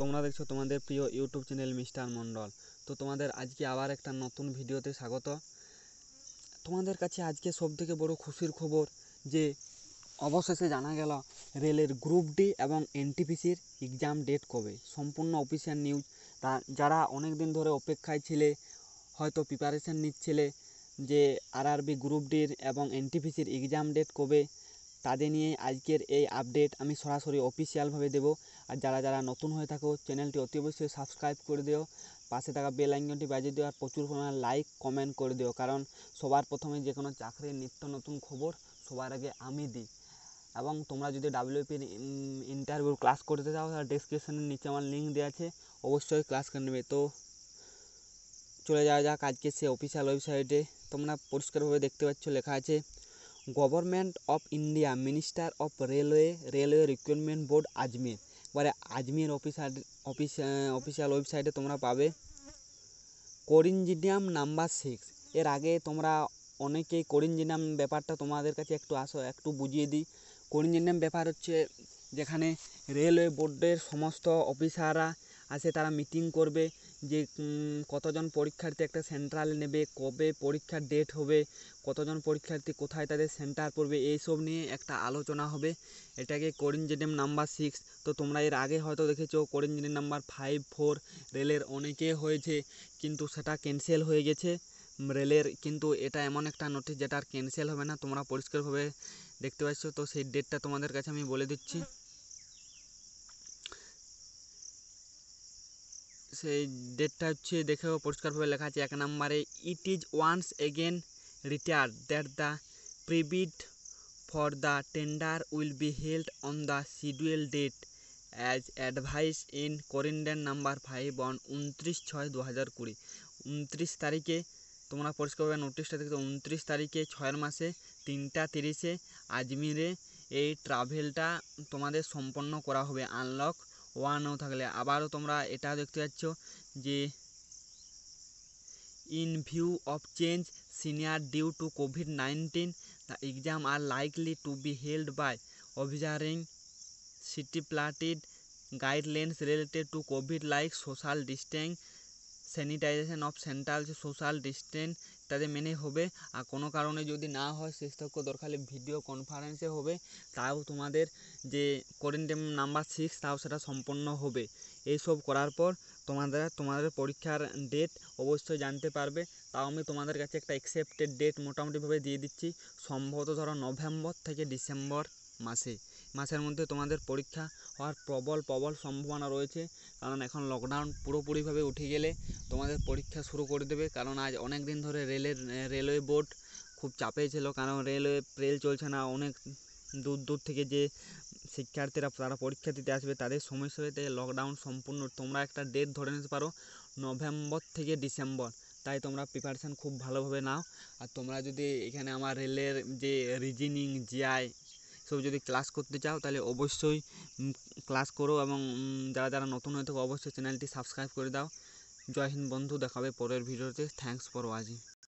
তোমরা দেখছো তোমাদের প্রিয় ইউটিউব চ্যানেল মিস্টার মণ্ডল তো তোমাদের আজকে আবার একটা নতুন ভিডিওতে স্বাগত তোমাদের কাছে আজকে সবথেকে বড় খুশির খবর যে অবশেষে জানা গেল রেলের গ্রুপ ডি এবং এনটিপিসির এক্সাম ডেট কবে সম্পূর্ণ অফিসিয়াল নিউজ তা যারা অনেক দিন ধরে অপেক্ষায় ছিলে হয়তো প্রিপারেশান নিচ্ছিলে যে আরআরবি গ্রুপ ডির এবং এনটিপিসির এক্সাম ডেট কবে তাদের নিয়ে আজকের এই আপডেট আমি সরাসরি অফিসিয়ালভাবে দেব আর যারা যারা নতুন হয়ে থাকো চ্যানেলটি অতি অবশ্যই সাবস্ক্রাইব করে দিও পাশে থাকা বেল আইকনটি বাজিয়ে দিও আর প্রচুর পরিমাণে লাইক কমেন্ট করে দিও কারণ সবার প্রথমে যে কোনো চাকরির নিত্য নতুন খবর সবার আগে আমি দিই এবং তোমরা যদি ডাব্লিউপির ইন্টারভিউ ক্লাস করতে চাও তাহলে ডিসক্রিপশানের নিচে আমার লিঙ্ক দেওয়া আছে অবশ্যই ক্লাস করে নেবে তো চলে যাওয়া যাক আজকে সে অফিসিয়াল ওয়েবসাইটে তোমরা পরিষ্কারভাবে দেখতে পাচ্ছ লেখা আছে government of India minister of railway railway recruitment board Ajmer পরে আজমির অফিসার অফিস অফিসিয়াল ওয়েবসাইটে তোমরা পাবে করিনজিডিয়াম নাম্বার সিক্স এর আগে তোমরা অনেকেই করিনজিডিয়াম ব্যাপারটা তোমাদের কাছে একটু আসো একটু বুঝিয়ে দিই করিনজিডিয়াম ব্যাপার হচ্ছে যেখানে রেলওয়ে বোর্ডের সমস্ত অফিসাররা আছে তারা মিটিং করবে যে কতজন পরীক্ষার্থী একটা সেন্ট্রাল নেবে কবে পরীক্ষার ডেট হবে কতজন পরীক্ষার্থী কোথায় তাদের সেন্টার পড়বে এইসব নিয়ে একটা আলোচনা হবে এটাকে করিনজেডেম নাম্বার সিক্স তো তোমরা এর আগে হয়তো দেখেছো করিনজেডেম নাম্বার ফাইভ ফোর রেলের অনেকে হয়েছে কিন্তু সেটা ক্যান্সেল হয়ে গেছে রেলের কিন্তু এটা এমন একটা নোটিশ যেটা আর ক্যান্সেল হবে না তোমরা পরিষ্কারভাবে দেখতে পাচ্ছ তো সেই ডেটটা তোমাদের কাছে আমি বলে দিচ্ছি সেই ডেটটা হচ্ছে দেখেও পরিষ্কারভাবে লেখা আছে এক নম্বরে it is once again retire that the prebid for the tender will be held on the schedule date as advice in corrigendum number five on উনত্রিশ ছয় দু হাজার কুড়ি উনত্রিশ তারিখে তোমরা পরিষ্কারভাবে নোটিশটা দেখতে উনত্রিশ তারিখে ছয়ের মাসে তিনটা তিরিশে আজমিরে এই ট্রাভেলটা তোমাদের সম্পন্ন করা হবে আনলক ওয়ানও থাকলে আবারও তোমরা এটা দেখতে পাচ্ছ যে in view of change scenario due to COVID nineteen the exam are likely to be held by observing city guidelines related to COVID like social distance sanitization of centre social distance ইত্যাদি মেনে হবে আর কোনো কারণে যদি না হয় শেষতক্ষ দরকার হলে ভিডিও কনফারেন্সে হবে তাও তোমাদের যে কোয়ারেন্টাইন নাম্বার সিক্স তাও সেটা সম্পন্ন হবে এইসব করার পর তোমাদের তোমাদের পরীক্ষার ডেট অবশ্যই জানতে পারবে তাও আমি তোমাদের কাছে একটা অ্যাকসেপ্টেড ডেট মোটামুটিভাবে দিয়ে দিচ্ছি সম্ভবত ধরো নভেম্বর থেকে ডিসেম্বর মাসে মাসের মধ্যে তোমাদের পরীক্ষা হওয়ার প্রবল প্রবল সম্ভাবনা রয়েছে কারণ এখন লকডাউন পুরোপুরিভাবে উঠে গেলে তোমাদের পরীক্ষা শুরু করে দেবে কারণ আজ অনেক দিন ধরে রেলের রেলওয়ে বোর্ড খুব চাপে ছিল কারণ রেলওয়ে রেল চলছে না অনেক দূর দূর থেকে যে শিক্ষার্থীরা তারা পরীক্ষা দিতে আসবে তাদের সময়সীমাতে লকডাউন সম্পূর্ণ তোমরা একটা ডেট ধরে নিতে পারো নভেম্বর থেকে ডিসেম্বর তাই তোমরা প্রিপারেশান খুব ভালোভাবে নাও আর তোমরা যদি এখানে আমার রেলের যে রিজনিং জিআই সব যদি ক্লাস করতে চাও তাহলে অবশ্যই ক্লাস করো এবং যারা যারা নতুন হয়ে থাকো অবশ্যই চ্যানেলটি সাবস্ক্রাইব করে দাও জয় হিন্দ বন্ধু দেখাবে পরের ভিডিওতে থ্যাংকস ফর ওয়াচিং